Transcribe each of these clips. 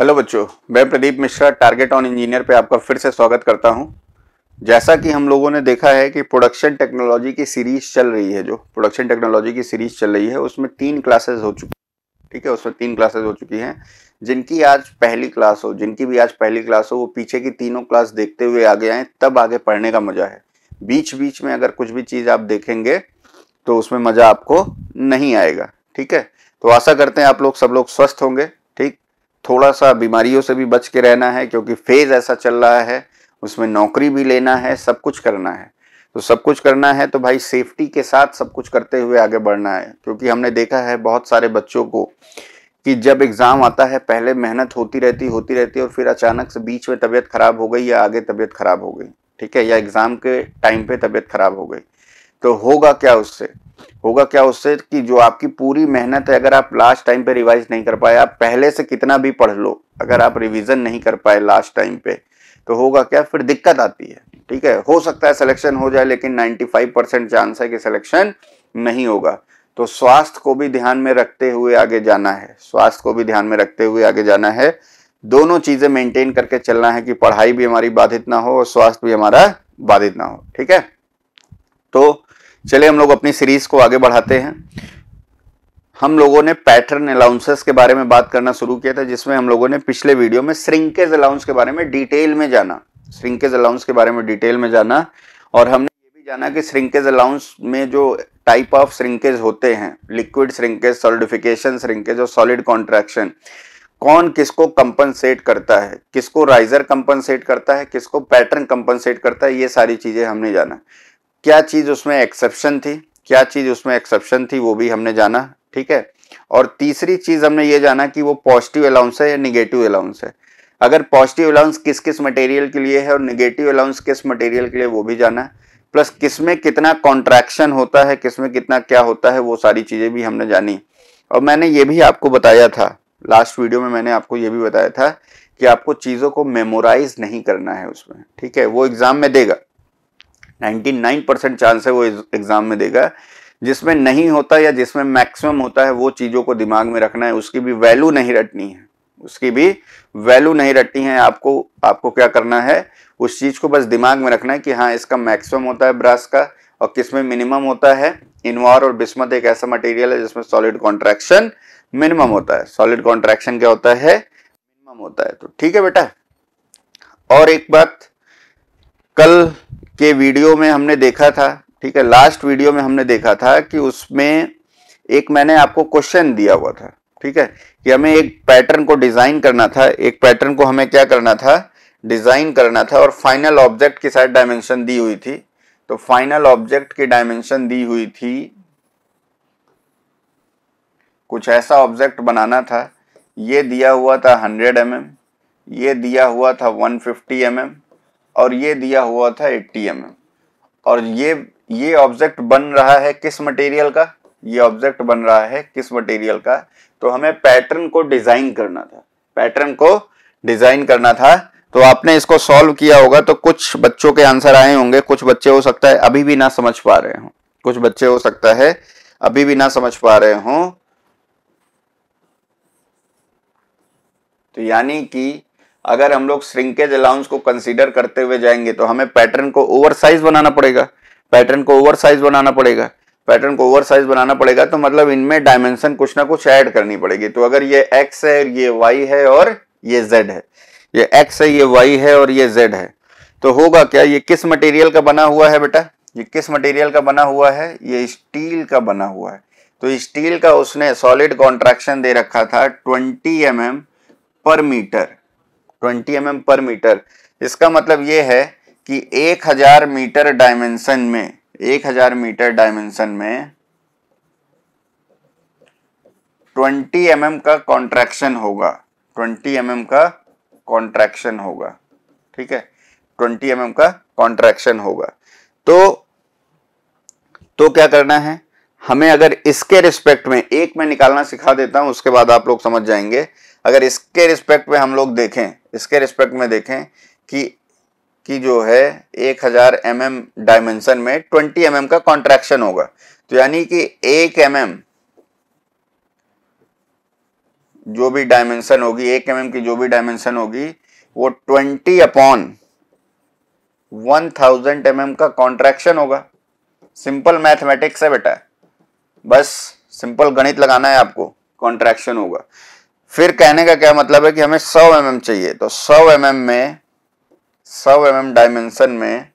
Hello बच्चों मैं Pradeep Mishra target on engineer पे आपका फिर से स्वागत करता हूं जैसा कि हम लोगों ने देखा है कि प्रोडक्शन टेक्नोलॉजी की सीरीज चल रही है जो प्रोडक्शन टेक्नोलॉजी की सीरीज चल रही है उसमें तीन क्लासेस हो चुकी ठीक है उसमें तीन क्लासेस हो चुकी हैं जिनकी आज पहली क्लास हो जिनकी भी आज पहली क्लास हो वो पीछे की तीनों क्लास देखते हुए आगे आए तब आगे पढ़ने का मजा है बीच बीच में अगर कुछ भी चीज़ आप देखेंगे तो उसमें मज़ा आपको नहीं आएगा ठीक है तो आशा करते हैं आप लोग सब लोग स्वस्थ होंगे थोड़ा सा बीमारियों से भी बच के रहना है क्योंकि फेज़ ऐसा चल रहा है उसमें नौकरी भी लेना है सब कुछ करना है तो सब कुछ करना है तो भाई सेफ्टी के साथ सब कुछ करते हुए आगे बढ़ना है क्योंकि हमने देखा है बहुत सारे बच्चों को कि जब एग्ज़ाम आता है पहले मेहनत होती रहती होती रहती और फिर अचानक से बीच में तबीयत ख़राब हो गई या आगे तबीयत ख़राब हो गई ठीक है या एग्ज़ाम के टाइम पे तबीयत ख़राब हो गई तो होगा क्या उससे होगा क्या उससे कि जो आपकी पूरी मेहनत है अगर आप लास्ट टाइम पे रिवाइज नहीं कर पाए आप पहले से कितना भी पढ़ लो अगर आप रिवीजन नहीं कर पाए लास्ट टाइम पे तो होगा क्या फिर दिक्कत आती है ठीक है हो सकता है सिलेक्शन हो जाए लेकिन 95 परसेंट चांस है कि सिलेक्शन नहीं होगा तो स्वास्थ्य को भी ध्यान में रखते हुए आगे जाना है स्वास्थ्य को भी ध्यान में रखते हुए आगे जाना है दोनों चीजें मेंटेन करके चलना है कि पढ़ाई भी हमारी बाधित ना हो और स्वास्थ्य भी हमारा बाधित ना हो ठीक है तो चलिए हम लोग अपनी सीरीज को आगे बढ़ाते हैं हम लोगों ने पैटर्न अलाउंसेस के बारे में बात करना शुरू किया था जिसमें हम लोगों ने पिछले वीडियो में श्रिंकेज अलाउंस के बारे में डिटेल में जाना श्रिंकेज अलाउंस के बारे में डिटेल में जाना और हमने ये भी जाना कि श्रिंकेज अलाउंस में जो टाइप ऑफ श्रिंकेज होते हैं लिक्विड श्रिंकेज सॉलिडिफिकेशन श्रिंकेज और सॉलिड कॉन्ट्रैक्शन कौन किसको कंपनसेट करता है किसको राइजर कंपनसेट करता है किसको पैटर्न कंपनसेट करता है ये सारी चीजें हमने जाना क्या चीज़ उसमें एक्सेप्शन थी क्या चीज़ उसमें एक्सेप्शन थी वो भी हमने जाना ठीक है और तीसरी चीज़ हमने ये जाना कि वो पॉजिटिव अलाउंस है या निगेटिव अलाउंस है अगर पॉजिटिव अलाउंस किस किस मटेरियल के लिए है और निगेटिव अलाउंस किस मटेरियल के लिए वो भी जाना है प्लस किस में कितना कॉन्ट्रैक्शन होता है किसमें कितना क्या होता है वो सारी चीज़ें भी हमने जानी और मैंने ये भी आपको बताया था लास्ट वीडियो में मैंने आपको ये भी बताया था कि आपको चीज़ों को मेमोराइज नहीं करना है उसमें ठीक है वो एग्ज़ाम में देगा 99 चांस है वो एग्ज़ाम में देगा जिसमें नहीं होता या जिसमें मैक्सिमम होता है वो चीज़ों को दिमाग में रखना है उसकी भी वैल्यू नहीं रटनी है उसकी भी वैल्यू नहीं रटनी है आपको आपको क्या करना है उस चीज़ को बस दिमाग में रखना है कि हाँ इसका मैक्सिमम होता है ब्रास का और किसमें मिनिमम होता है इनवार और बिस्मत एक ऐसा मटेरियल है जिसमें सॉलिड कॉन्ट्रैक्शन मिनिमम होता है सॉलिड कॉन्ट्रैक्शन क्या होता है मिनिमम होता है तो ठीक है बेटा और एक बात कल के वीडियो में हमने देखा था ठीक है लास्ट वीडियो में हमने देखा था कि उसमें एक मैंने आपको क्वेश्चन दिया हुआ था ठीक है कि हमें एक पैटर्न को डिज़ाइन करना था एक पैटर्न को हमें क्या करना था डिज़ाइन करना था और फाइनल ऑब्जेक्ट की साइड डायमेंशन दी हुई थी तो फाइनल ऑब्जेक्ट की डायमेंशन दी हुई थी कुछ ऐसा ऑब्जेक्ट बनाना था ये दिया हुआ था 100 एम mm, ये दिया हुआ था 150 फिफ्टी mm, और ये दिया हुआ था 80 एम mm. और ये ये ऑब्जेक्ट बन रहा है किस मटेरियल का ये ऑब्जेक्ट बन रहा है किस मटेरियल का तो हमें पैटर्न को डिजाइन करना था पैटर्न को डिजाइन करना था तो आपने इसको सॉल्व किया होगा तो कुछ बच्चों के आंसर आए होंगे कुछ बच्चे हो सकता है अभी भी ना समझ पा रहे हो कुछ बच्चे हो सकता है अभी भी ना समझ पा रहे हो तो यानी कि अगर हम लोग श्रिंकेज अलाउंस को कंसीडर करते हुए जाएंगे तो हमें पैटर्न को ओवर साइज बनाना पड़ेगा पैटर्न को ओवर साइज बनाना पड़ेगा पैटर्न को ओवर साइज बनाना पड़ेगा तो मतलब इनमें डायमेंशन कुछ ना कुछ ऐड करनी पड़ेगी तो अगर ये एक्स है ये वाई है और ये जेड है ये एक्स है ये वाई है और ये जेड है तो होगा क्या ये किस मटेरियल का बना हुआ है बेटा ये किस मटेरियल का बना हुआ है ये स्टील का बना हुआ है तो स्टील का उसने सॉलिड कॉन्ट्रैक्शन दे रखा था 20 M mm per metre twenty M per metre इसका मतलब ये है कि एक हजार मीटर डायमेंशन में एक हजार मीटर डायमेंशन में ट्वेंटी एम का कॉन्ट्रैक्शन होगा ट्वेंटी एम का कॉन्ट्रैक्शन होगा ठीक है ट्वेंटी एम का कॉन्ट्रैक्शन होगा तो तो क्या करना है हमें अगर इसके रिस्पेक्ट में एक में निकालना सिखा देता हूं उसके बाद आप लोग समझ जाएंगे अगर इसके रिस्पेक्ट में हम लोग देखें इसके रिस्पेक्ट में देखें कि कि जो है 1000 हज़ार mm डायमेंशन में 20 mm का कॉन्ट्रैक्शन होगा तो यानी कि 1 mm जो भी डायमेंशन होगी 1 mm की जो भी डायमेंशन होगी वो 20 अपॉन 1000 थाउजेंड mm का कॉन्ट्रैक्शन होगा सिंपल मैथमेटिक्स है बेटा बस सिंपल गणित लगाना है आपको कॉन्ट्रैक्शन होगा फिर कहने का क्या मतलब है कि हमें 100 एम चाहिए तो 100 एम mm में 100 एम mm डायमेंशन में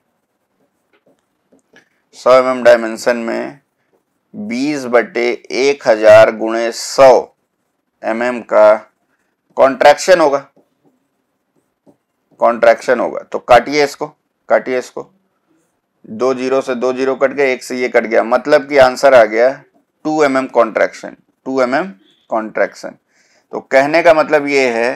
100 एम mm डायमेंशन में 20 बटे एक हजार गुणे सौ एम mm का कॉन्ट्रैक्शन होगा कॉन्ट्रैक्शन होगा तो काटिए इसको काटिए इसको दो जीरो से दो जीरो कट गया एक से ये कट गया मतलब कि आंसर आ गया two M M contraction two M M contraction तो कहने का मतलब यह है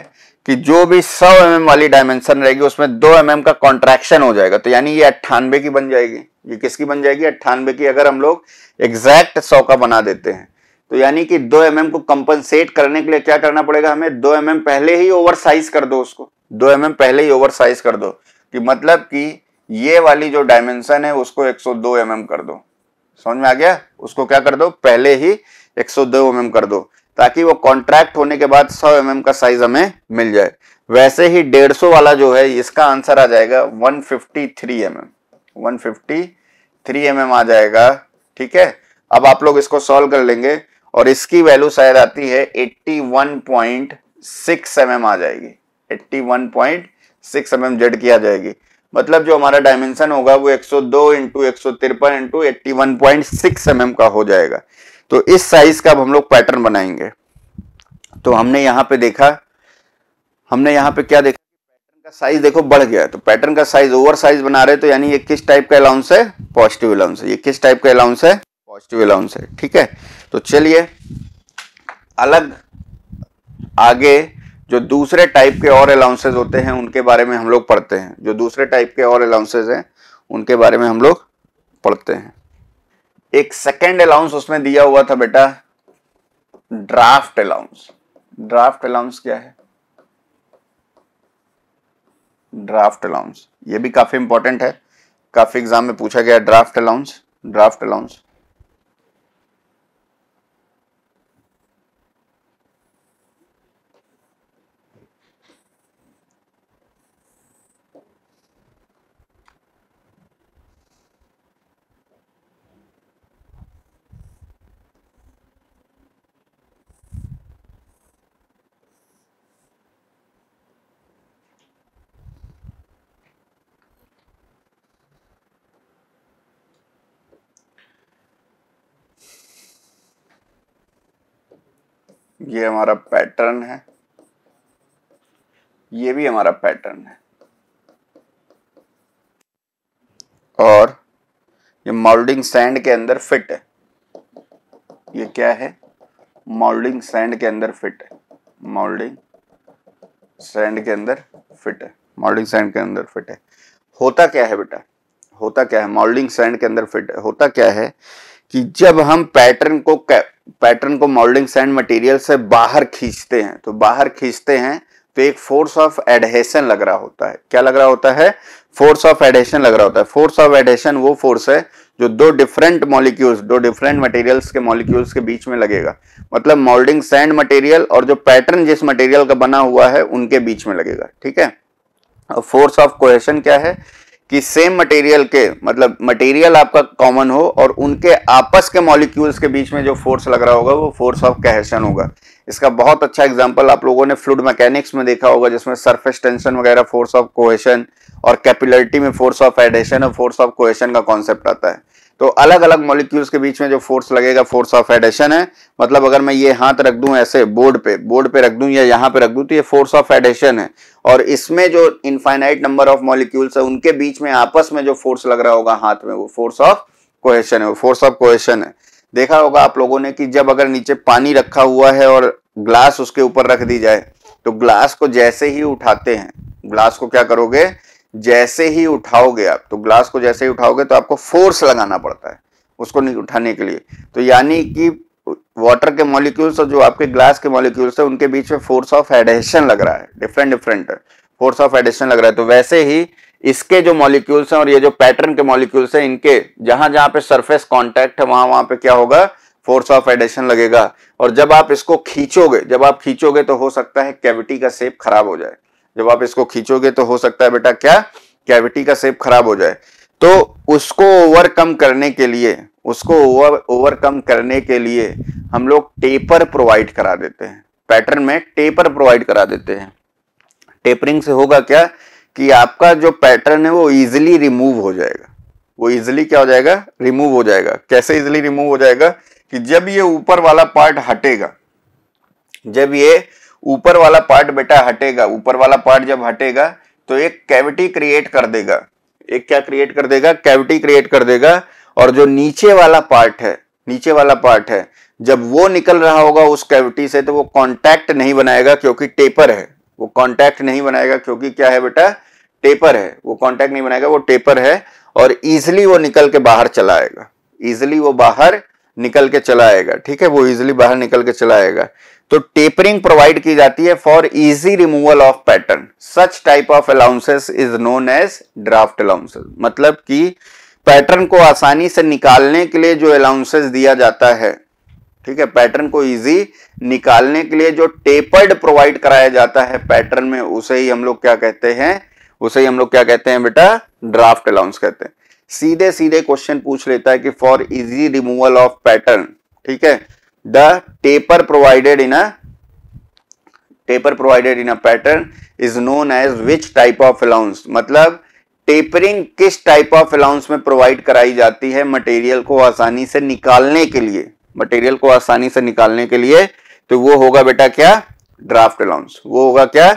कि जो भी 100 एम mm वाली डायमेंशन रहेगी उसमें 2 एम mm का कॉन्ट्रैक्शन हो जाएगा तो यानी ये अट्ठानबे की बन जाएगी ये किसकी बन जाएगी अट्ठानवे की अगर हम लोग एग्जैक्ट 100 का बना देते हैं तो यानी कि 2 एम mm को कंपनसेट करने के लिए क्या करना पड़ेगा हमें 2 एम mm पहले ही ओवर साइज कर दो उसको 2 एम mm पहले ही ओवर साइज कर दो कि मतलब कि ये वाली जो डायमेंशन है उसको एक सौ mm कर दो समझ में आ गया उसको क्या कर दो पहले ही एक सौ mm कर दो ताकि वो कॉन्ट्रैक्ट होने के बाद सौ एम mm का साइज हमें मिल जाए वैसे ही डेढ़ सौ वाला जो है इसका आंसर आ जाएगा one fifty three M M one fifty three M M आ जाएगा ठीक है अब आप लोग इसको सॉल्व कर लेंगे और इसकी वैल्यू शायद आती है eighty one point six M M आ जाएगी eighty one point six M M Z की आ जाएगी मतलब जो हमारा डायमेंशन होगा वो 102 सौ दो इंटू एक सौ तिरपन into eighty one point six M का हो जाएगा तो इस साइज का अब हम लोग पैटर्न बनाएंगे तो हमने यहाँ पे देखा हमने यहां पे क्या देखा पैटर्न का साइज देखो बढ़ गया तो पैटर्न का साइज ओवर साइज बना रहे तो यानी ये किस टाइप का अलाउंस है पॉजिटिव अलाउंस है ये किस टाइप का अलाउंस है पॉजिटिव अलाउंस है ठीक है तो चलिए अलग आगे जो दूसरे टाइप के और अलाउंसेज होते हैं उनके बारे में हम लोग पढ़ते हैं जो दूसरे टाइप के और अलाउंसेज हैं उनके बारे में हम लोग पढ़ते हैं एक सेकेंड अलाउंस उसमें दिया हुआ था बेटा ड्राफ्ट अलाउंस ड्राफ्ट अलाउंस क्या है ड्राफ्ट अलाउंस ये भी काफी इंपॉर्टेंट है काफी एग्जाम में पूछा गया ड्राफ्ट अलाउंस ड्राफ्ट अलाउंस ये हमारा पैटर्न है ये भी हमारा पैटर्न है और ये मोल्डिंग सैंड के अंदर फिट है ये क्या है मोल्डिंग सैंड के अंदर फिट है मोल्डिंग सैंड के अंदर फिट है मोल्डिंग सैंड के अंदर फिट है होता क्या है बेटा होता क्या है मोल्डिंग सैंड के अंदर फिट है होता क्या है कि जब हम पैटर्न को पैटर्न को मोल्डिंग सैंड मटेरियल से बाहर खींचते हैं तो बाहर खींचते हैं तो एक फोर्स ऑफ एडहेशन लग रहा होता है क्या लग रहा होता है फोर्स ऑफ एडहेशन लग रहा होता है फोर्स ऑफ एडहेशन वो फोर्स है जो दो डिफरेंट मॉलिक्यूल्स दो डिफरेंट मटेरियल्स के मॉलिक्यूल्स के बीच में लगेगा मतलब मोल्डिंग सैंड मटेरियल और जो पैटर्न जिस मटेरियल का बना हुआ है उनके बीच में लगेगा ठीक है फोर्स ऑफ कोहेशन क्या है कि सेम मटेरियल के मतलब मटेरियल आपका कॉमन हो और उनके आपस के मॉलिक्यूल्स के बीच में जो फोर्स लग रहा होगा वो फोर्स ऑफ कहसन होगा इसका बहुत अच्छा एग्जांपल आप लोगों ने फ्लूड मैकेनिक्स में देखा होगा जिसमें सरफेस टेंशन वगैरह फोर्स ऑफ कोहेशन और कैपिलरिटी में फोर्स ऑफ एडेशन और फोर्स ऑफ कोहेशन का कॉन्सेप्ट आता है तो अलग अलग मॉलिक्यूल्स के बीच में जो फोर्स लगेगा फोर्स ऑफ एडेशन है मतलब अगर मैं ये हाथ रख दूं ऐसे बोर्ड पे बोर्ड पे रख दूं या यहाँ पे रख दूं तो ये फोर्स ऑफ एडेशन है और इसमें जो इनफाइनाइट नंबर ऑफ मॉलिक्यूल्स है उनके बीच में आपस में जो फोर्स लग रहा होगा हाथ में वो फोर्स ऑफ कोहेशन है फोर्स ऑफ कोहेशन है देखा होगा आप लोगों ने कि जब अगर नीचे पानी रखा हुआ है और ग्लास उसके ऊपर रख दी जाए तो ग्लास को जैसे ही उठाते हैं ग्लास को क्या करोगे जैसे ही उठाओगे आप तो ग्लास को जैसे ही उठाओगे तो आपको फोर्स लगाना पड़ता है उसको उठाने के लिए तो यानी कि वाटर के मॉलिक्यूल्स और जो आपके ग्लास के मॉलिक्यूल्स है उनके बीच में फोर्स ऑफ एडेशन लग रहा है different different force of adhesion लग रहा है तो वैसे ही इसके जो मॉलिक्यूल्स हैं और ये जो पैटर्न के मॉलिक्यूल्स हैं इनके जहां जहां पे सरफेस कांटेक्ट है वहां वहां पे क्या होगा फोर्स ऑफ एडेशन लगेगा और जब आप इसको खींचोगे जब आप खींचोगे तो हो सकता है कैविटी का सेप खराब हो जाए जब आप इसको खींचोगे तो हो सकता है बेटा क्या कैविटी का सेप खराब हो जाए तो उसको ओवरकम करने के लिए उसको ओवर ओवरकम करने के लिए हम लोग टेपर प्रोवाइड करा देते हैं पैटर्न में टेपर प्रोवाइड करा देते हैं टेपरिंग से होगा क्या कि आपका जो पैटर्न है वो इजिली रिमूव हो जाएगा वो इजिली क्या हो जाएगा रिमूव हो जाएगा कैसे इजिली रिमूव हो जाएगा कि जब ये ऊपर वाला पार्ट हटेगा जब ये ऊपर वाला पार्ट बेटा हटेगा ऊपर वाला पार्ट जब हटेगा तो एक कैविटी क्रिएट कर देगा एक क्या क्रिएट कर देगा कैविटी क्रिएट कर देगा और जो नीचे वाला पार्ट है नीचे वाला पार्ट है जब वो निकल रहा होगा उस कैविटी से तो वो कॉन्टैक्ट नहीं बनाएगा क्योंकि टेपर है वो कॉन्टैक्ट नहीं बनाएगा क्योंकि क्या है बेटा टेपर है वो कॉन्टैक्ट नहीं बनाएगा वो टेपर है और इजिली वो निकल के बाहर चलाएगा इजिली वो बाहर निकल के चलाएगा ठीक है वो इजिली बाहर निकल के चला तो टेपरिंग प्रोवाइड की जाती है for easy removal of pattern such type of allowances is known as draft allowances मतलब कि पैटर्न को आसानी से निकालने के लिए जो अलाउंसेस दिया जाता है ठीक है पैटर्न को इजी निकालने के लिए जो टेपर्ड प्रोवाइड कराया जाता है पैटर्न में उसे ही हम लोग क्या कहते हैं उसे ही हम लोग क्या कहते हैं बेटा ड्राफ्ट अलाउंस कहते हैं सीधे सीधे क्वेश्चन पूछ लेता है कि for easy removal of pattern ठीक है the taper provided in a taper provided in a pattern is known as which type of allowance मतलब टेपरिंग किस टाइप ऑफ अलाउंस में प्रोवाइड कराई जाती है मटेरियल को आसानी से निकालने के लिए मटेरियल को आसानी से निकालने के लिए तो वो होगा बेटा क्या ड्राफ्ट अलाउंस वो होगा क्या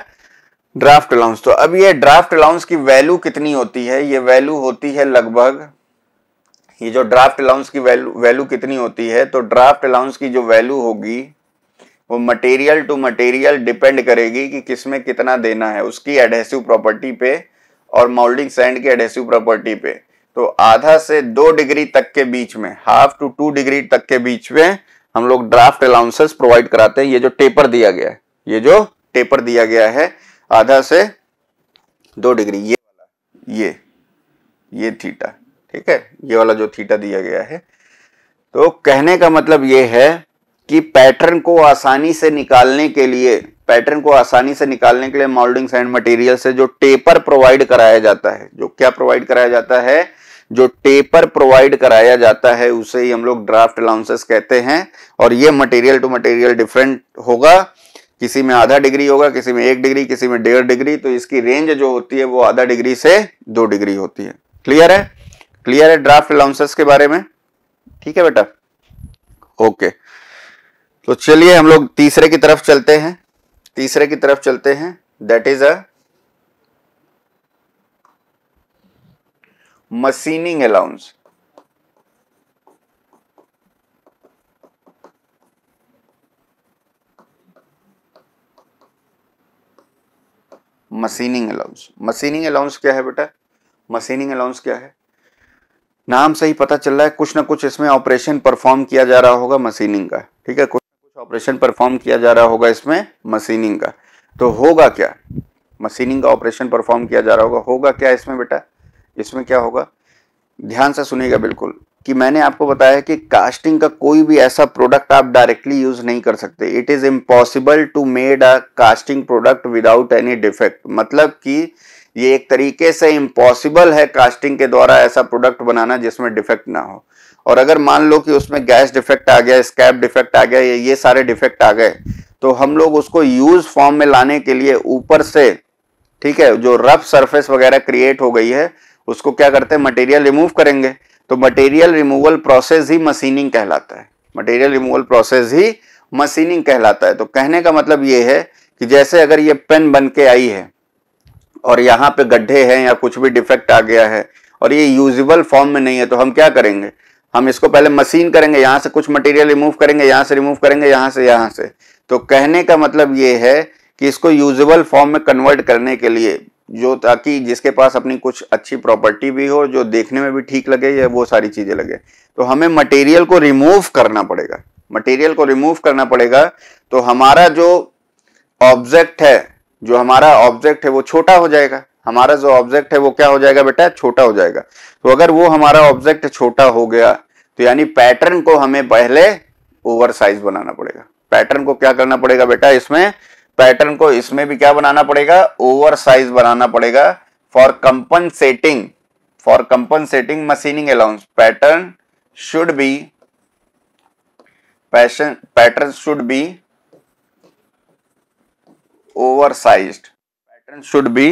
ड्राफ्ट अलाउंस तो अब ये ड्राफ्ट अलाउंस की वैल्यू कितनी होती है ये वैल्यू होती है लगभग ये जो ड्राफ्ट अलाउंस की वैल्यू वैल्यू कितनी होती है तो ड्राफ्ट अलाउंस की जो वैल्यू होगी वो मटेरियल टू मटेरियल डिपेंड करेगी कि किसमें कितना देना है उसकी एडहेसिव प्रॉपर्टी पे और मोल्डिंग सैंड की एडहेसिव प्रॉपर्टी पे तो आधा से दो डिग्री तक के बीच में हाफ टू टू डिग्री तक के बीच में हम लोग ड्राफ्ट अलाउंसेस प्रोवाइड कराते हैं ये जो टेपर दिया गया है ये जो टेपर दिया गया है आधा से दो डिग्री ये ये ये थीटा ठीक है ये वाला जो थीटा दिया गया है तो कहने का मतलब ये है कि पैटर्न को आसानी से निकालने के लिए पैटर्न को आसानी से निकालने के लिए मोल्डिंग सैंड मटेरियल से जो टेपर प्रोवाइड कराया जाता है जो क्या प्रोवाइड कराया जाता है जो टेपर प्रोवाइड कराया जाता है उसे ही हम लोग ड्राफ्ट अलाउंसेस कहते हैं और ये मटेरियल टू मटेरियल डिफरेंट होगा किसी में आधा डिग्री होगा किसी में एक डिग्री किसी में डेढ़ डिग्री तो इसकी रेंज जो होती है वो आधा डिग्री से दो डिग्री होती है क्लियर है क्लियर है ड्राफ्ट अलाउंसेस के बारे में ठीक है बेटा ओके तो चलिए हम लोग तीसरे की तरफ चलते हैं तीसरे की तरफ चलते हैं that is a machining allowance machining allowance machining allowance क्या है बेटा मशीनिंग अलाउंस क्या है नाम से ही पता चल रहा है कुछ ना कुछ इसमें ऑपरेशन परफॉर्म किया जा रहा होगा मशीनिंग का ठीक है कुछ ना कुछ ऑपरेशन परफॉर्म किया जा रहा होगा इसमें मशीनिंग का तो होगा क्या मशीनिंग का ऑपरेशन परफॉर्म किया जा रहा होगा होगा क्या इसमें बेटा इसमें क्या होगा ध्यान से सुनेगा बिल्कुल कि मैंने आपको बताया कि कास्टिंग का कोई भी ऐसा प्रोडक्ट आप डायरेक्टली यूज नहीं कर सकते it is impossible to made a casting product without any defect मतलब कि ये एक तरीके से इम्पॉसिबल है कास्टिंग के द्वारा ऐसा प्रोडक्ट बनाना जिसमें डिफेक्ट ना हो और अगर मान लो कि उसमें गैस डिफेक्ट आ गया स्कैप डिफेक्ट आ गया ये सारे डिफेक्ट आ गए तो हम लोग उसको यूज फॉर्म में लाने के लिए ऊपर से ठीक है जो रफ सरफेस वगैरह क्रिएट हो गई है उसको क्या करते हैं मटेरियल रिमूव करेंगे तो मटेरियल रिमूवल प्रोसेस ही मशीनिंग कहलाता है मटेरियल रिमूवल प्रोसेस ही मशीनिंग कहलाता है तो कहने का मतलब ये है कि जैसे अगर ये पेन बन के आई है और यहाँ पे गड्ढे हैं या कुछ भी डिफेक्ट आ गया है और ये यूजल फॉर्म में नहीं है तो हम क्या करेंगे हम इसको पहले मशीन करेंगे यहाँ से कुछ मटेरियल रिमूव करेंगे यहाँ से रिमूव करेंगे यहाँ से यहाँ से तो कहने का मतलब ये है कि इसको यूजेबल फॉर्म में कन्वर्ट करने के लिए जो ताकि जिसके पास अपनी कुछ अच्छी प्रॉपर्टी भी हो जो देखने में भी ठीक लगे या वो सारी चीज़ें लगे तो हमें मटेरियल को रिमूव करना पड़ेगा मटेरियल को रिमूव करना पड़ेगा तो हमारा जो ऑब्जेक्ट है जो हमारा ऑब्जेक्ट है वो छोटा हो जाएगा हमारा जो ऑब्जेक्ट है वो क्या हो जाएगा बेटा छोटा हो जाएगा तो अगर वो हमारा ऑब्जेक्ट छोटा हो गया तो यानी पैटर्न को हमें पहले ओवर साइज बनाना पड़ेगा पैटर्न को क्या करना पड़ेगा बेटा इसमें पैटर्न को इसमें भी क्या बनाना पड़ेगा ओवर साइज बनाना पड़ेगा for compensating for compensating machining allowance pattern should be passion pattern should be oversized pattern should be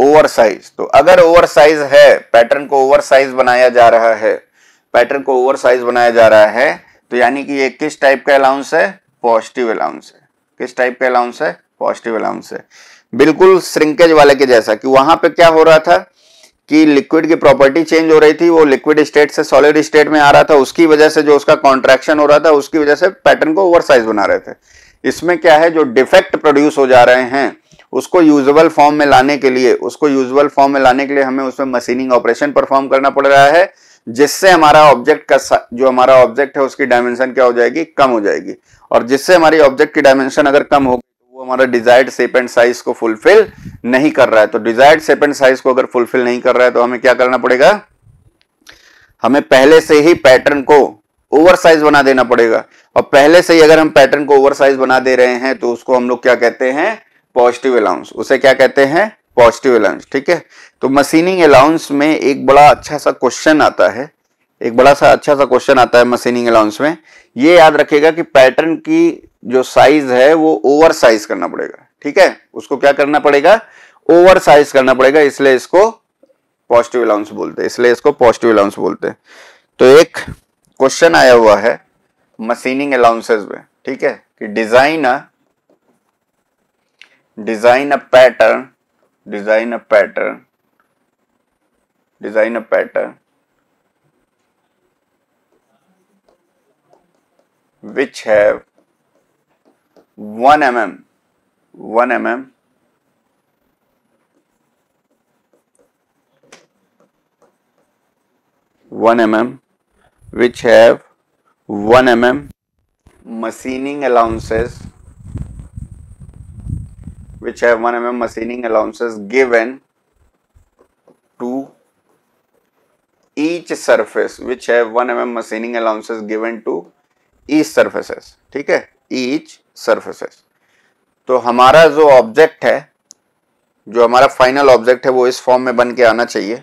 oversize तो अगर ओवरसाइज है पैटर्न को ओवरसाइज बनाया जा रहा है पैटर्न को ओवरसाइज बनाया जा रहा है तो यानी कि ये किस टाइप का अलाउंस है पॉजिटिव अलाउंस है किस टाइप का अलाउंस है पॉजिटिव अलाउंस है बिल्कुल श्रिंकेज वाले के जैसा कि वहां पे क्या हो रहा था कि लिक्विड की प्रॉपर्टी चेंज हो रही थी वो लिक्विड स्टेट से सॉलिड स्टेट में आ रहा था उसकी वजह से जो उसका कॉन्ट्रेक्शन हो रहा था उसकी वजह से पैटर्न को ओवरसाइज बना रहे थे इसमें क्या है जो डिफेक्ट प्रोड्यूस हो जा रहे हैं उसको यूजबल फॉर्म में लाने के लिए उसको यूजबल फॉर्म में लाने के लिए हमें उसमें मशीनिंग ऑपरेशन परफॉर्म करना पड़ रहा है जिससे हमारा ऑब्जेक्ट का जो हमारा ऑब्जेक्ट है उसकी डायमेंशन क्या हो जाएगी कम हो जाएगी और जिससे हमारी ऑब्जेक्ट की डायमेंशन अगर कम होगी तो वो हमारा डिजायर्ड सेप एंड साइज को फुलफिल नहीं कर रहा है तो डिजायर्ड सेप एंड साइज को अगर फुलफिल नहीं कर रहा है तो हमें क्या करना पड़ेगा हमें पहले से ही पैटर्न को ओवर साइज बना देना पड़ेगा और पहले से ही अगर हम पैटर्न को ओवर साइज बना दे रहे हैं तो उसको हम लोग क्या कहते हैं पॉजिटिव अलाउंस उसे क्या कहते हैं पॉजिटिव अलाउंस ठीक है तो मशीनिंग अलाउंस में एक बड़ा अच्छा सा क्वेश्चन आता है एक बड़ा सा अच्छा सा क्वेश्चन आता है मशीनिंग अलाउंस में ये याद रखेगा कि पैटर्न की जो साइज है वो ओवर साइज करना पड़ेगा ठीक है उसको क्या करना पड़ेगा ओवर साइज करना पड़ेगा इसलिए इसको पॉजिटिव अलाउंस बोलते हैं इसलिए इसको पॉजिटिव अलाउंस बोलते हैं तो एक क्वेश्चन आया हुआ है मशीनिंग अलाउंसेज में ठीक है कि design a design a pattern design a pattern design a pattern M M one M M one M M which have 1 mm machining allowances which have 1 mm machining allowances given to each surface which have 1 mm machining allowances given to each surfaces ठीक है each surfaces तो हमारा जो object है जो हमारा final object है वो इस फॉर्म में बन के आना चाहिए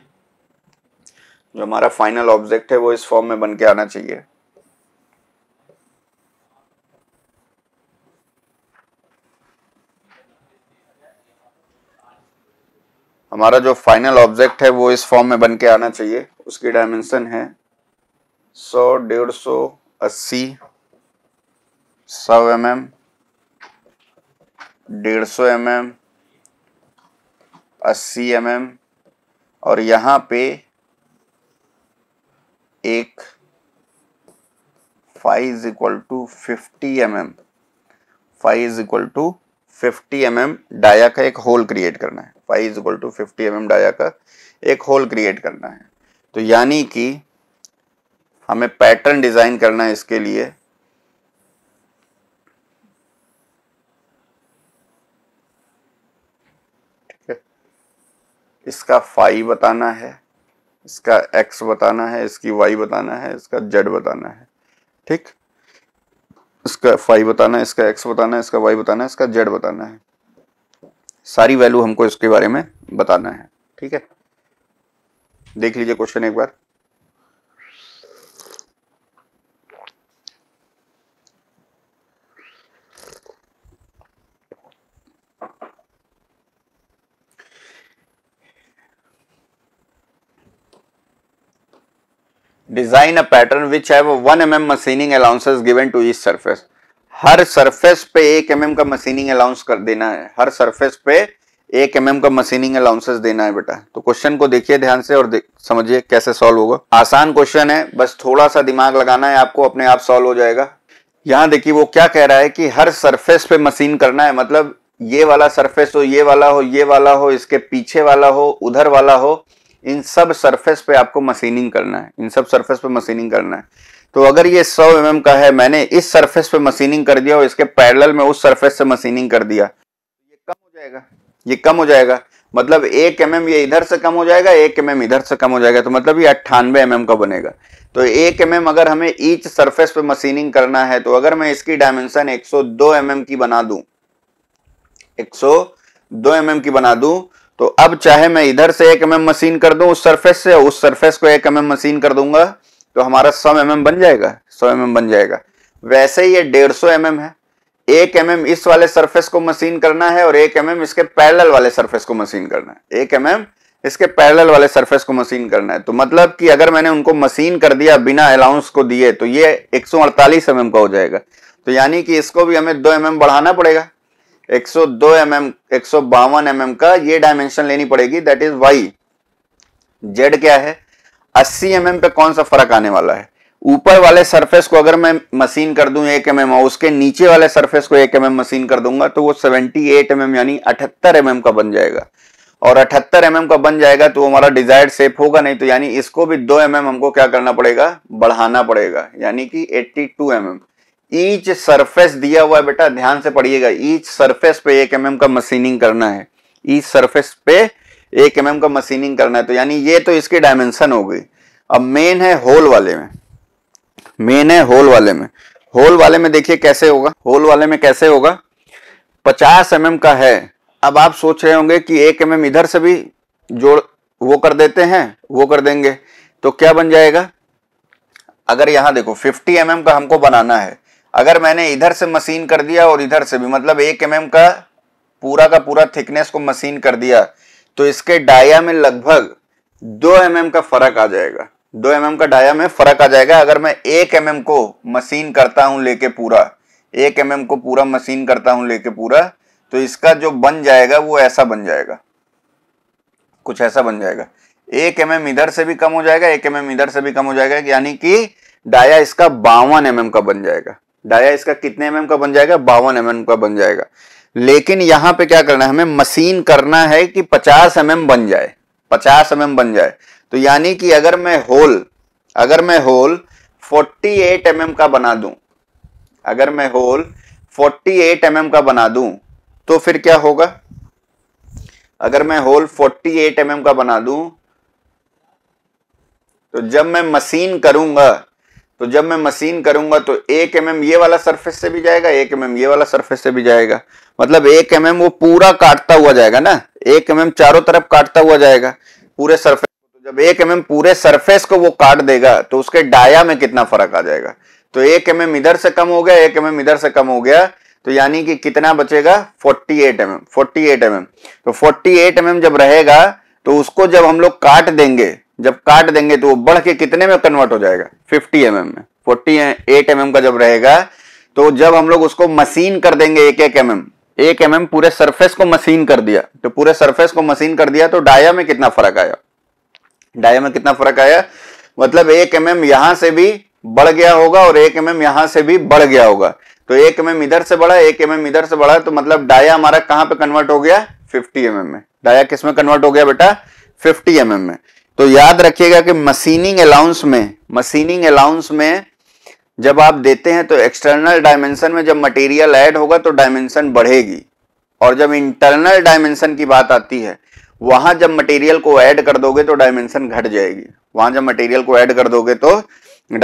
जो हमारा फाइनल ऑब्जेक्ट है वो इस फॉर्म में बन के आना चाहिए हमारा जो फाइनल ऑब्जेक्ट है वो इस फॉर्म में बन के आना चाहिए उसकी डायमेंशन है सौ डेढ़ सौ अस्सी सौ एम mm, एम डेढ़ सौ एम mm, एम अस्सी एम mm, एम और यहाँ पे एक five is equal to fifty M M five is equal to fifty M M dia का एक होल क्रिएट करना है five is equal to fifty M M dia का एक होल क्रिएट करना है तो यानी कि हमें पैटर्न डिजाइन करना है इसके लिए इसका फाइव बताना है इसका एक्स बताना है इसकी वाई बताना है इसका जेड बताना है ठीक इसका फाइव बताना है इसका एक्स बताना है इसका वाई बताना है इसका जेड बताना है सारी वैल्यू हमको इसके बारे में बताना है ठीक है देख लीजिए क्वेश्चन एक बार design a pattern which have one M M machining allowances given to each surface हर सरफेस पे एक एम mm का मशीनिंग अलाउंस कर देना है हर सरफेस पे एक एम mm का मशीनिंग अलाउंसेस देना है बेटा तो क्वेश्चन को देखिए ध्यान से और समझिए कैसे सॉल्व होगा आसान क्वेश्चन है बस थोड़ा सा दिमाग लगाना है आपको अपने आप सॉल्व हो जाएगा यहाँ देखिए वो क्या कह रहा है कि हर सरफेस पे मशीन करना है मतलब ये वाला सरफेस हो ये वाला हो ये वाला हो इसके पीछे वाला हो उधर वाला हो इन सब सरफेस पे आपको मशीनिंग करना है इन सब सरफेस पे मशीनिंग करना है तो अगर ये 100 एम mm का है मैंने इस सरफेस पे मशीनिंग कर दिया और इसके पैरेलल में उस सरफेस से मशीनिंग कर दिया तो ये कम हो जाएगा ये कम हो जाएगा मतलब एक एम mm ये इधर से कम हो जाएगा एक एम mm इधर से कम हो जाएगा तो मतलब ये अट्ठानवे एम mm का बनेगा तो एक एम mm अगर हमें ईच सरफेस पे मशीनिंग करना है तो अगर मैं इसकी डायमेंशन एक सौ mm की बना दू एक सौ mm की बना दू तो अब चाहे मैं इधर से एक एम mm मशीन कर दूं उस सरफेस से उस सरफेस को एक एम mm मशीन कर दूंगा तो हमारा सौ एम mm बन जाएगा सौ एम बन जाएगा वैसे ही ये डेढ़ सौ एम है एक एम इस वाले सरफेस को मशीन करना है और एक एम इसके पैरेलल वाले सरफेस को मशीन करना है एक एम इसके पैरेलल वाले सरफेस को मशीन करना है तो मतलब कि अगर मैंने उनको मशीन कर दिया बिना अलाउंस को दिए तो ये एक सौ mm का हो जाएगा तो यानी कि इसको भी हमें दो एम mm बढ़ाना पड़ेगा एक सौ दो एम एम का ये डायमेंशन लेनी पड़ेगी दैट इज वाई जेड क्या है अस्सी एम एम पे कौन सा फर्क आने वाला है ऊपर वाले सरफेस को अगर मैं मशीन कर दूं एक एम एम और उसके नीचे वाले सरफेस को एक एम एम मशीन कर दूंगा तो वो सेवेंटी एट एम एम यानी अठहत्तर एम एम का बन जाएगा और अठहत्तर एम mm का बन जाएगा तो हमारा डिजायर्ड शेप होगा नहीं तो यानी इसको भी दो एम mm हमको क्या करना पड़ेगा बढ़ाना पड़ेगा यानी कि eighty two M mm. Each surface दिया हुआ है बेटा ध्यान से पढ़िएगा ईच सरफेस पे एक एम mm का मशीनिंग करना है ईच सरफेस पे एक एम mm का मशीनिंग करना है तो यानी ये तो इसकी डायमेंशन हो गई अब मेन है होल वाले में मेन है होल वाले में होल वाले में देखिए कैसे होगा होल वाले में कैसे होगा पचास एम mm का है अब आप सोच रहे होंगे कि एक एम mm इधर से भी जोड़ वो कर देते हैं वो कर देंगे तो क्या बन जाएगा अगर यहां देखो 50 एम mm का हमको बनाना है अगर मैंने इधर से मशीन कर दिया और इधर से भी मतलब एक एम का पूरा का पूरा थिकनेस को मशीन कर दिया तो इसके डाया में लगभग दो एम mm का फर्क आ जाएगा दो एम mm का डाया में फर्क आ जाएगा अगर मैं एक एम mm को मशीन करता हूं लेके पूरा एक एम mm को पूरा मशीन करता हूं लेके पूरा तो इसका जो बन जाएगा वो ऐसा बन जाएगा कुछ ऐसा बन जाएगा एक एम mm इधर से भी कम हो जाएगा एक एम mm इधर से भी कम हो जाएगा यानी कि डाया इसका बावन एम mm का बन जाएगा डाया इसका कितने एम का बन जाएगा बावन एम का बन जाएगा लेकिन यहां पे क्या करना है हमें मशीन करना है कि पचास एम बन जाए पचास एम बन जाए तो यानी कि अगर मैं होल अगर मैं होल फोर्टी एट एम का बना दूं अगर मैं होल फोर्टी एट एम का बना दूं तो फिर क्या होगा अगर मैं होल फोर्टी एट एम का बना दूं तो जब मैं मशीन करूंगा तो जब मैं मशीन करूंगा तो एक एम mm ये वाला सरफेस से भी जाएगा एक एम mm ये वाला सरफेस से भी जाएगा मतलब एक एम mm वो पूरा काटता हुआ जाएगा ना एक एम mm चारों तरफ काटता हुआ जाएगा पूरे सरफेस को तो जब एक एम mm पूरे सरफेस को वो काट देगा तो उसके डाया में कितना फर्क आ जाएगा तो एक एम mm इधर से कम हो गया एक एम mm इधर से कम हो गया तो यानी कि कितना बचेगा 48 एट mm, 48 एट mm. तो 48 एट mm जब रहेगा तो उसको जब हम लोग काट देंगे जब काट देंगे तो वो बढ़ के कितने में कन्वर्ट हो जाएगा 50 एम mm में 48 एट एम का जब रहेगा तो जब हम लोग उसको मशीन कर देंगे एक एक एम mm, एक एम पूरे सरफेस को मशीन कर दिया तो पूरे सरफेस को मशीन कर दिया तो डाया में कितना फर्क आया डाया में कितना फर्क आया मतलब एक एम mm यहां से भी बढ़ गया होगा और एक एम mm यहां से भी बढ़ गया होगा तो एक एम mm इधर से बढ़ा एक एम mm इधर से बढ़ा तो मतलब डाया हमारा कहां पे कन्वर्ट हो गया 50 एम mm में डाया किस में कन्वर्ट हो गया बेटा 50 एम mm में तो याद रखिएगा कि मशीनिंग अलाउंस में मशीनिंग अलाउंस में जब आप देते हैं तो एक्सटर्नल डायमेंशन में जब मटेरियल ऐड होगा तो डायमेंशन बढ़ेगी और जब इंटरनल डायमेंशन की बात आती है वहां जब मटेरियल को ऐड कर दोगे तो डायमेंशन घट जाएगी वहां जब मटेरियल को ऐड कर दोगे तो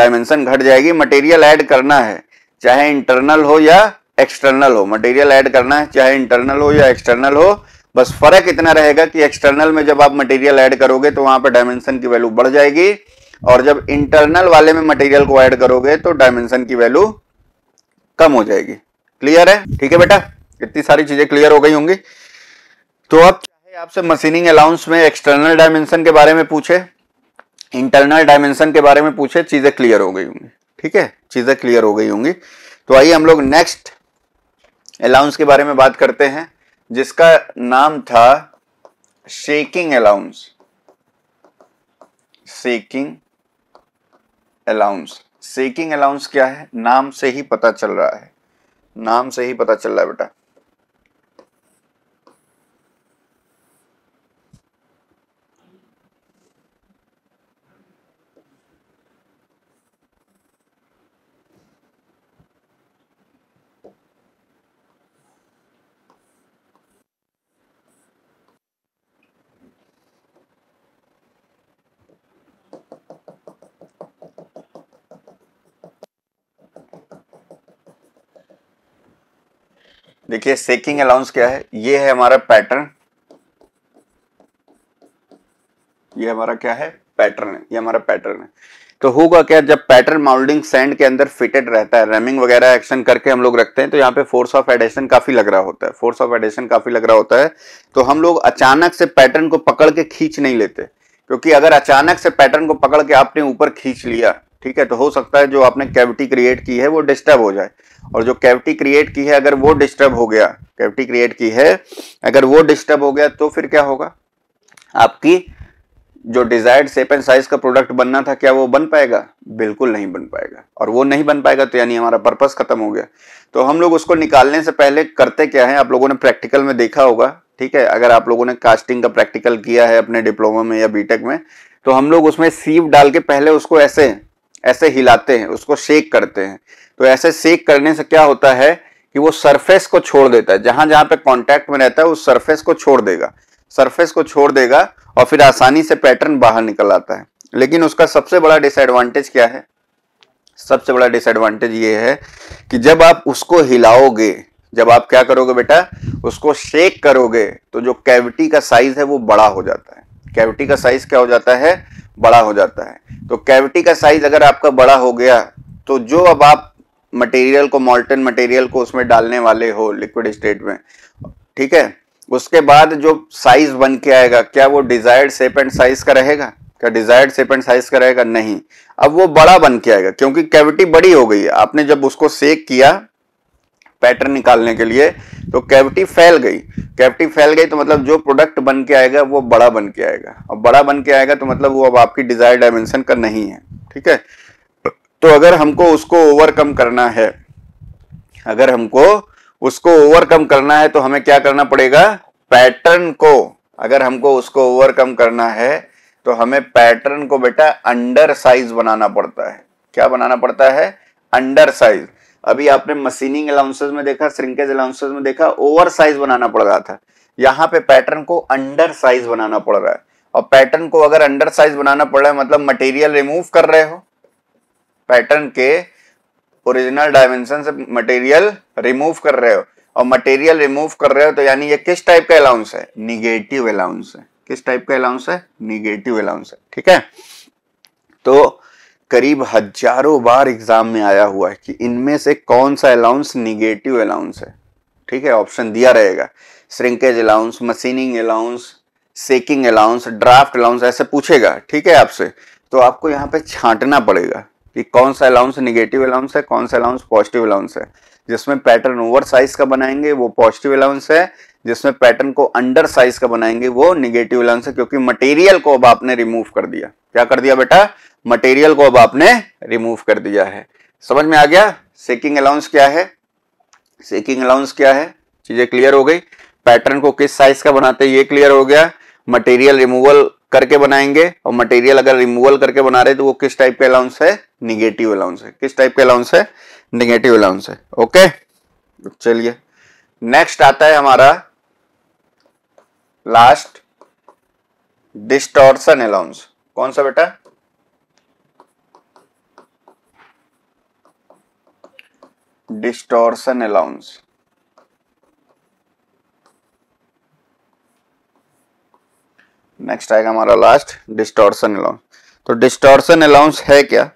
डायमेंशन घट जाएगी मटेरियल ऐड करना है चाहे इंटरनल हो या एक्सटर्नल हो मटेरियल ऐड करना है चाहे इंटरनल हो या एक्सटर्नल हो बस फर्क इतना रहेगा कि एक्सटर्नल में जब आप मटेरियल ऐड करोगे तो वहां पर डायमेंशन की वैल्यू बढ़ जाएगी और जब इंटरनल वाले में मटेरियल को ऐड करोगे तो डायमेंशन की वैल्यू कम हो जाएगी क्लियर है ठीक है बेटा इतनी सारी चीजें क्लियर हो गई होंगी तो अब चाहे आपसे मशीनिंग अलाउंस में एक्सटर्नल डायमेंशन के बारे में पूछे इंटरनल डायमेंशन के बारे में पूछे चीजें क्लियर हो गई होंगी ठीक है चीजें क्लियर हो गई होंगी तो आइए हम लोग नेक्स्ट अलाउंस के बारे में बात करते हैं जिसका नाम था shaking allowance shaking allowance shaking allowance क्या है नाम से ही पता चल रहा है नाम से ही पता चल रहा है बेटा देखिए सेकिंग अलाउंस क्या है ये है हमारा पैटर्न ये हमारा क्या है पैटर्न है ये हमारा पैटर्न है तो होगा क्या जब पैटर्न माउल्डिंग सैंड के अंदर फिटेड रहता है रैमिंग वगैरह एक्शन करके हम लोग रखते हैं तो यहाँ पे फोर्स ऑफ एडेशन काफी लग रहा होता है फोर्स ऑफ एडेशन काफी लग रहा होता है तो हम लोग अचानक से पैटर्न को पकड़ के खींच नहीं लेते क्योंकि अगर अचानक से पैटर्न को पकड़ के आपने ऊपर खींच लिया ठीक है तो हो सकता है जो आपने कैविटी क्रिएट की है वो डिस्टर्ब हो जाए और जो कैविटी क्रिएट की है अगर वो डिस्टर्ब हो गया कैविटी क्रिएट की है अगर वो डिस्टर्ब हो गया तो फिर क्या होगा आपकी जो डिजायर्ड सेप एंड साइज का प्रोडक्ट बनना था क्या वो बन पाएगा बिल्कुल नहीं बन पाएगा और वो नहीं बन पाएगा तो यानी हमारा पर्पस खत्म हो गया तो हम लोग उसको निकालने से पहले करते क्या है आप लोगों ने प्रैक्टिकल में देखा होगा ठीक है अगर आप लोगों ने कास्टिंग का प्रैक्टिकल किया है अपने डिप्लोमा में या बीटेक में तो हम लोग उसमें सीव डाल के पहले उसको ऐसे ऐसे हिलाते हैं उसको शेक करते हैं तो ऐसे शेक करने से क्या होता है कि वो सरफेस को छोड़ देता है जहां जहां पे कांटेक्ट में रहता है उस सरफेस को छोड़ देगा सरफेस को छोड़ देगा और फिर आसानी से पैटर्न बाहर निकल आता है लेकिन उसका सबसे बड़ा डिसएडवांटेज क्या है सबसे बड़ा डिसएडवांटेज ये है कि जब आप उसको हिलाओगे जब आप क्या करोगे बेटा उसको शेक करोगे तो जो कैविटी का साइज है वो बड़ा हो जाता है कैविटी का साइज क्या हो जाता है बड़ा हो जाता है तो कैविटी का साइज अगर आपका बड़ा हो गया तो जो अब आप मटेरियल को मॉल्टन मटेरियल को उसमें डालने वाले हो लिक्विड स्टेट में ठीक है उसके बाद जो साइज बन के आएगा क्या वो डिजायर्ड सेप एंड साइज का रहेगा क्या डिजायर्ड सेप एंड साइज का रहेगा नहीं अब वो बड़ा बन के आएगा क्योंकि कैविटी बड़ी हो गई है आपने जब उसको सेक किया पैटर्न निकालने के लिए तो कैविटी फैल गई कैविटी फैल गई तो मतलब जो प्रोडक्ट बन के आएगा वो बड़ा बन के आएगा और बड़ा बन के आएगा तो मतलब वो अब आपकी डिजायर डायमेंशन का नहीं है ठीक है तो अगर हमको उसको ओवरकम करना है अगर हमको उसको ओवरकम करना है तो हमें क्या करना पड़ेगा पैटर्न को अगर हमको उसको ओवरकम करना है तो हमें पैटर्न को बेटा अंडर साइज बनाना पड़ता है क्या बनाना पड़ता है अंडर साइज अभी आपने मशीनिंग अलाउंसेज में देखा श्रिंकेज अलाउंसेज में देखा ओवर साइज बनाना पड़ रहा था यहाँ पे पैटर्न को अंडर साइज बनाना पड़ रहा है और पैटर्न को अगर अंडर साइज बनाना पड़ रहा है मतलब मटेरियल रिमूव कर रहे हो पैटर्न के ओरिजिनल डायमेंशन से मटेरियल रिमूव कर रहे हो और मटेरियल रिमूव कर रहे हो तो यानी ये किस टाइप का अलाउंस है निगेटिव अलाउंस है किस टाइप का अलाउंस है निगेटिव अलाउंस है ठीक है तो करीब हजारों बार एग्जाम में आया हुआ है कि इनमें से कौन सा अलाउंस निगेटिव अलाउंस है ठीक है ऑप्शन दिया रहेगा shrinkage allowance machining allowance shaking allowance draft allowance ऐसे पूछेगा ठीक है आपसे तो आपको यहाँ पे छांटना पड़ेगा कि कौन सा अलाउंस निगेटिव अलाउंस है कौन सा अलाउंस पॉजिटिव अलाउंस है जिसमें पैटर्न ओवर साइज का बनाएंगे वो पॉजिटिव अलाउंस है जिसमें पैटर्न को अंडर साइज का बनाएंगे वो निगेटिव अलाउंस है क्योंकि मटेरियल को अब आपने रिमूव कर दिया क्या कर दिया बेटा मटेरियल को अब आपने रिमूव कर दिया है समझ में आ गया सेकिंग अलाउंस क्या है सेकिंग अलाउंस क्या है चीजें क्लियर हो गई पैटर्न को किस साइज का बनाते ये क्लियर हो गया मटेरियल रिमूवल करके बनाएंगे और मटेरियल अगर रिमूवल करके बना रहे तो वो किस टाइप के अलाउंस है निगेटिव अलाउंस है किस टाइप के अलाउंस है निगेटिव अलाउंस है ओके चलिए नेक्स्ट आता है हमारा लास्ट डिस्टॉर्सन अलाउंस कौन सा बेटा डिस्टॉर्शन अलाउंस नेक्स्ट आएगा हमारा लास्ट डिस्टॉर्शन अलाउंस तो डिस्टॉर्शन अलाउंस है क्या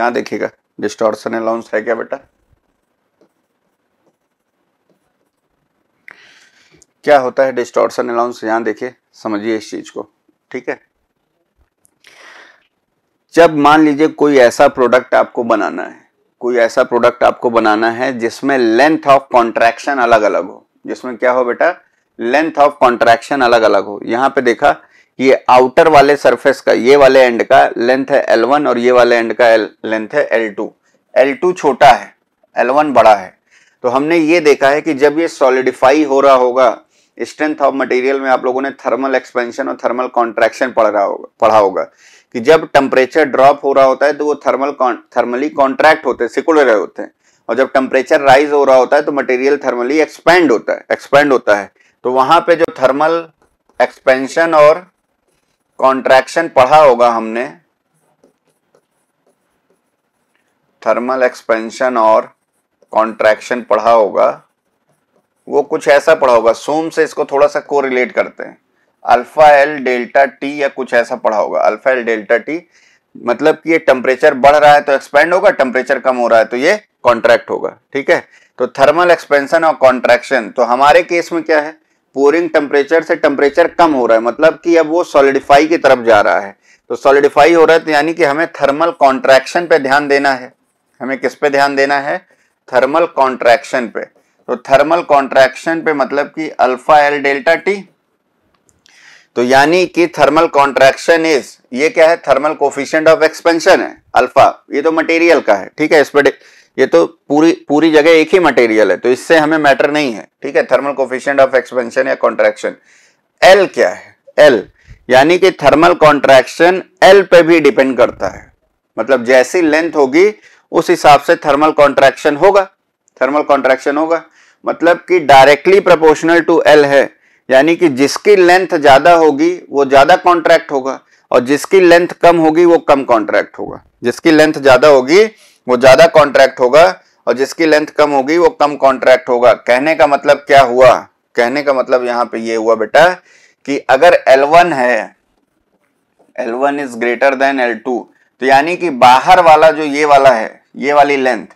यहां देखिएगा डिस्टोर्सन अलाउंस है क्या बेटा क्या होता है डिस्टोर्सन अलाउंस यहां देखिए समझिए इस चीज को ठीक है जब मान लीजिए कोई ऐसा प्रोडक्ट आपको बनाना है कोई ऐसा प्रोडक्ट आपको बनाना है जिसमें लेंथ ऑफ कॉन्ट्रैक्शन अलग अलग हो जिसमें क्या हो बेटा लेंथ ऑफ कॉन्ट्रैक्शन अलग अलग हो यहां पे देखा ये आउटर वाले सरफेस का ये वाले एंड का लेंथ है L1 और ये वाले एंड का लेंथ है एल टू एल टू छोटा है L1 बड़ा है तो हमने ये देखा है कि जब ये सॉलिडिफाई हो रहा होगा स्ट्रेंथ ऑफ मटेरियल में आप लोगों ने थर्मल एक्सपेंशन और थर्मल कॉन्ट्रैक्शन पढ़ रहा होगा पढ़ा होगा कि जब टेम्परेचर ड्रॉप हो रहा होता है तो वो थर्मल थर्मली कॉन्ट्रैक्ट होते हैं सिकुड़ रहे होते हैं और जब टेम्परेचर राइज हो रहा होता है तो मटेरियल थर्मली एक्सपेंड होता है एक्सपेंड होता है तो वहां पे जो थर्मल एक्सपेंशन और कॉन्ट्रैक्शन पढ़ा होगा हमने थर्मल एक्सपेंशन और कॉन्ट्रैक्शन पढ़ा होगा वो कुछ ऐसा पढ़ा होगा सोम से इसको थोड़ा सा कोरिलेट करते हैं अल्फा एल डेल्टा टी या कुछ ऐसा पढ़ा होगा अल्फा एल डेल्टा टी मतलब कि ये टेम्परेचर बढ़ रहा है तो एक्सपेंड होगा टेम्परेचर कम हो रहा है तो ये कॉन्ट्रैक्ट होगा ठीक है तो थर्मल एक्सपेंशन और कॉन्ट्रैक्शन तो हमारे केस में क्या है पोरिंग टेम्परेचर से टेम्परेचर कम हो रहा है मतलब कि अब वो सॉलिडिफाई की तरफ जा रहा है तो सॉलिडिफाई हो रहा है तो यानी कि हमें थर्मल कॉन्ट्रैक्शन पे ध्यान देना है हमें किस पे ध्यान देना है थर्मल कॉन्ट्रैक्शन पे तो थर्मल कॉन्ट्रैक्शन पे मतलब कि अल्फा एल डेल्टा टी तो यानी कि थर्मल कॉन्ट्रैक्शन इज ये क्या है थर्मल कोफिशियंट ऑफ एक्सपेंशन है अल्फा ये तो मटेरियल का है ठीक है इस पर ये तो पूरी पूरी जगह एक ही मटेरियल है तो इससे हमें मैटर नहीं है ठीक है थर्मल कोफिशियंट ऑफ एक्सपेंशन या कॉन्ट्रैक्शन एल क्या है एल यानी कि थर्मल कॉन्ट्रैक्शन एल पे भी डिपेंड करता है मतलब जैसी लेंथ होगी उस हिसाब से थर्मल कॉन्ट्रैक्शन होगा थर्मल कॉन्ट्रैक्शन होगा मतलब कि डायरेक्टली प्रोपोर्शनल टू एल है यानी कि जिसकी लेंथ ज़्यादा होगी वो ज़्यादा कॉन्ट्रैक्ट होगा और जिसकी लेंथ कम होगी वो कम कॉन्ट्रैक्ट होगा जिसकी लेंथ ज़्यादा होगी वो ज्यादा कॉन्ट्रैक्ट होगा और जिसकी लेंथ कम होगी वो कम कॉन्ट्रैक्ट होगा कहने का मतलब क्या हुआ कहने का मतलब यहां पे ये हुआ बेटा कि अगर L1 है L1 is greater than L2 तो यानी कि बाहर वाला जो ये वाला है ये वाली लेंथ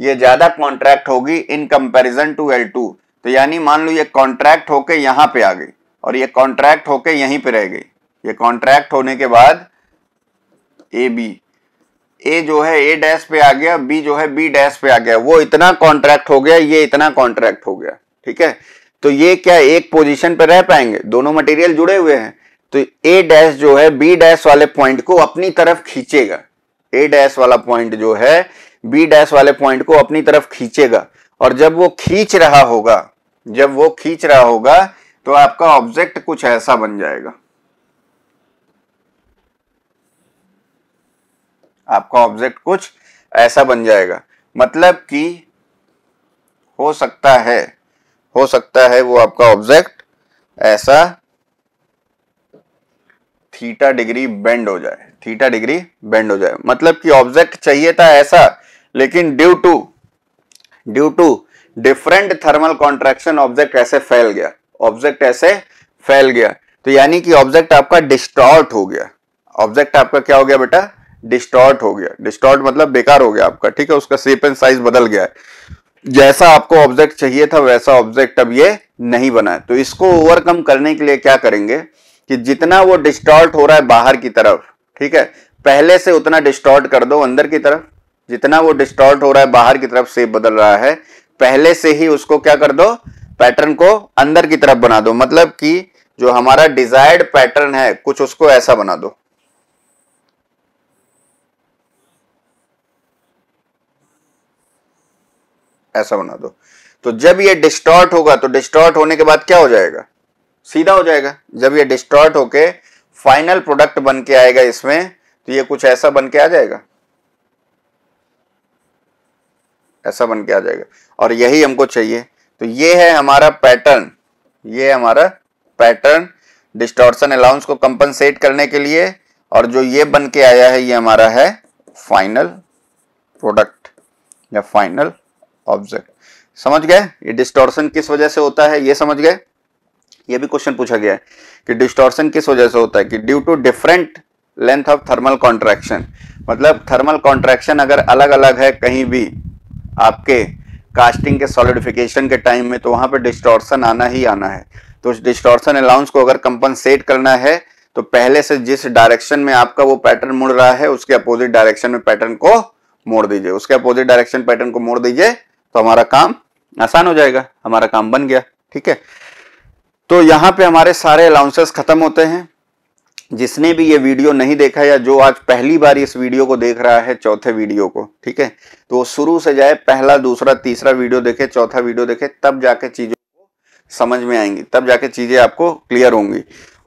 ये ज्यादा कॉन्ट्रैक्ट होगी इन कंपेरिजन टू एल तो यानी मान लो ये कॉन्ट्रैक्ट होके यहां पे आ गई और ये कॉन्ट्रैक्ट होके यहीं पे रह गई ये कॉन्ट्रैक्ट होने के बाद ए बी ए जो है ए डैश पे आ गया बी जो है बी डैश पे आ गया वो इतना कॉन्ट्रैक्ट हो गया ये इतना कॉन्ट्रैक्ट हो गया ठीक है तो ये क्या एक पोजीशन पे रह पाएंगे दोनों मटेरियल जुड़े हुए हैं तो ए डैश जो है बी डैश वाले पॉइंट को अपनी तरफ खींचेगा ए डैश वाला पॉइंट जो है बी डैश वाले पॉइंट को अपनी तरफ खींचेगा और जब वो खींच रहा होगा जब वो खींच रहा होगा तो आपका ऑब्जेक्ट कुछ ऐसा बन जाएगा आपका ऑब्जेक्ट कुछ ऐसा बन जाएगा मतलब कि हो सकता है हो सकता है वो आपका ऑब्जेक्ट ऐसा थीटा डिग्री बेंड हो जाए थीटा डिग्री बेंड हो जाए मतलब कि ऑब्जेक्ट चाहिए था ऐसा लेकिन due to due to different thermal contraction object ऐसे फैल गया ऑब्जेक्ट ऐसे फैल गया तो यानी कि ऑब्जेक्ट आपका डिस्टॉर्ट हो गया ऑब्जेक्ट आपका क्या हो गया बेटा डिस्टॉर्ट हो गया डिस्टॉर्ट मतलब बेकार हो गया आपका ठीक है उसका शेप एंड साइज बदल गया है जैसा आपको ऑब्जेक्ट चाहिए था वैसा ऑब्जेक्ट अब ये नहीं बना है तो इसको ओवरकम करने के लिए क्या करेंगे कि जितना वो डिस्टॉर्ट हो रहा है बाहर की तरफ ठीक है पहले से उतना डिस्टॉर्ट कर दो अंदर की तरफ जितना वो डिस्टॉर्ट हो रहा है बाहर की तरफ शेप बदल रहा है पहले से ही उसको क्या कर दो पैटर्न को अंदर की तरफ बना दो मतलब कि जो हमारा डिजायर्ड पैटर्न है कुछ उसको ऐसा बना दो ऐसा बना दो तो जब ये डिस्टॉर्ट होगा तो डिस्टॉर्ट होने के बाद क्या हो जाएगा सीधा हो जाएगा जब ये डिस्टॉर्ट होके फाइनल प्रोडक्ट बन के आएगा इसमें तो ये कुछ ऐसा बन के आ जाएगा ऐसा बन के आ जाएगा और यही हमको चाहिए तो ये है हमारा पैटर्न ये हमारा पैटर्न डिस्टॉर्शन अलाउंस को कंपनसेट करने के लिए और जो ये बन के आया है ये हमारा है फाइनल प्रोडक्ट या फाइनल ऑब्जेक्ट समझ गए ये डिस्टॉर्शन किस वजह से होता है ये समझ गए ये भी क्वेश्चन पूछा गया है कि डिस्टॉर्शन किस वजह से होता है कि due to different length of thermal contraction मतलब थर्मल कॉन्ट्रैक्शन अगर अलग अलग है कहीं भी आपके कास्टिंग के सॉलिडिफिकेशन के टाइम में तो वहां पर डिस्टॉर्शन आना ही आना है तो उस डिस्टॉर्शन अलाउंस को अगर कंपनसेट करना है तो पहले से जिस डायरेक्शन में आपका वो पैटर्न मुड़ रहा है उसके अपोजिट डायरेक्शन में पैटर्न को मोड़ दीजिए उसके अपोजिट डायरेक्शन पैटर्न को मोड़ दीजिए तो हमारा काम आसान हो जाएगा हमारा काम बन गया ठीक है तो यहाँ पे हमारे सारे अलाउंसेस खत्म होते हैं जिसने भी ये वीडियो नहीं देखा या जो आज पहली बार इस वीडियो को देख रहा है चौथे वीडियो को ठीक है तो शुरू से जाए पहला दूसरा तीसरा वीडियो देखे चौथा वीडियो देखे तब जाके चीज़ों को समझ में आएंगी तब जाके चीज़ें आपको क्लियर होंगी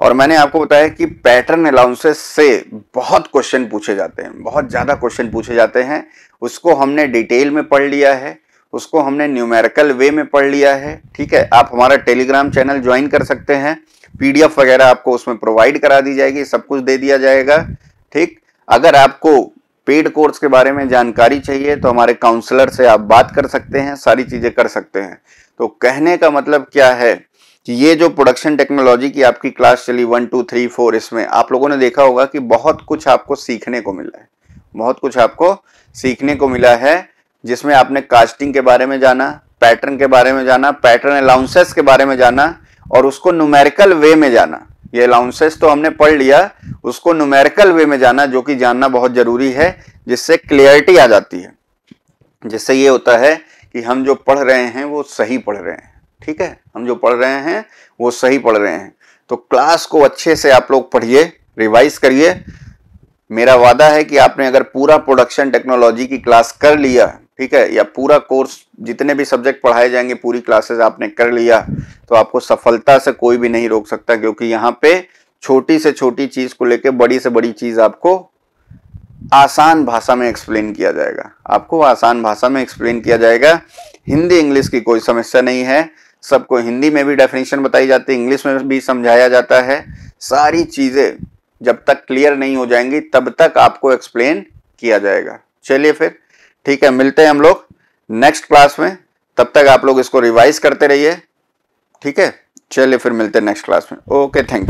और मैंने आपको बताया कि पैटर्न अलाउंसेस से बहुत क्वेश्चन पूछे जाते हैं बहुत ज़्यादा क्वेश्चन पूछे जाते हैं उसको हमने डिटेल में पढ़ लिया है उसको हमने न्यूमेरिकल वे में पढ़ लिया है ठीक है आप हमारा टेलीग्राम चैनल ज्वाइन कर सकते हैं पीडीएफ वगैरह आपको उसमें प्रोवाइड करा दी जाएगी सब कुछ दे दिया जाएगा ठीक अगर आपको पेड कोर्स के बारे में जानकारी चाहिए तो हमारे काउंसलर से आप बात कर सकते हैं सारी चीज़ें कर सकते हैं तो कहने का मतलब क्या है कि ये जो प्रोडक्शन टेक्नोलॉजी की आपकी क्लास चली वन टू थ्री फोर इसमें आप लोगों ने देखा होगा कि बहुत कुछ आपको सीखने को मिला है बहुत कुछ आपको सीखने को मिला है जिसमें आपने कास्टिंग के बारे में जाना पैटर्न के बारे में जाना पैटर्न अलाउंसेस के बारे में जाना और उसको न्यूमेरिकल वे में जाना ये अलाउंसेस तो हमने पढ़ लिया उसको न्यूमेरिकल वे में जाना जो कि जानना बहुत जरूरी है जिससे क्लियरिटी आ जाती है जिससे ये होता है कि हम जो पढ़ रहे हैं वो सही पढ़ रहे हैं ठीक है हम जो पढ़ रहे हैं वो सही पढ़ रहे हैं तो क्लास को अच्छे से आप लोग पढ़िए रिवाइज करिए मेरा वादा है कि आपने अगर पूरा प्रोडक्शन टेक्नोलॉजी की क्लास कर लिया ठीक है या पूरा कोर्स जितने भी सब्जेक्ट पढ़ाए जाएंगे पूरी क्लासेस आपने कर लिया तो आपको सफलता से कोई भी नहीं रोक सकता क्योंकि यहाँ पे छोटी से छोटी चीज़ को लेकर बड़ी से बड़ी चीज़ आपको आसान भाषा में एक्सप्लेन किया जाएगा आपको आसान भाषा में एक्सप्लेन किया जाएगा हिंदी इंग्लिश की कोई समस्या नहीं है सबको हिंदी में भी डेफिनेशन बताई जाती है इंग्लिश में भी समझाया जाता है सारी चीज़ें जब तक क्लियर नहीं हो जाएंगी तब तक आपको एक्सप्लेन किया जाएगा चलिए फिर ठीक है मिलते हैं हम लोग नेक्स्ट क्लास में तब तक आप लोग इसको रिवाइज करते रहिए ठीक है चलिए फिर मिलते हैं नेक्स्ट क्लास में ओके थैंक यू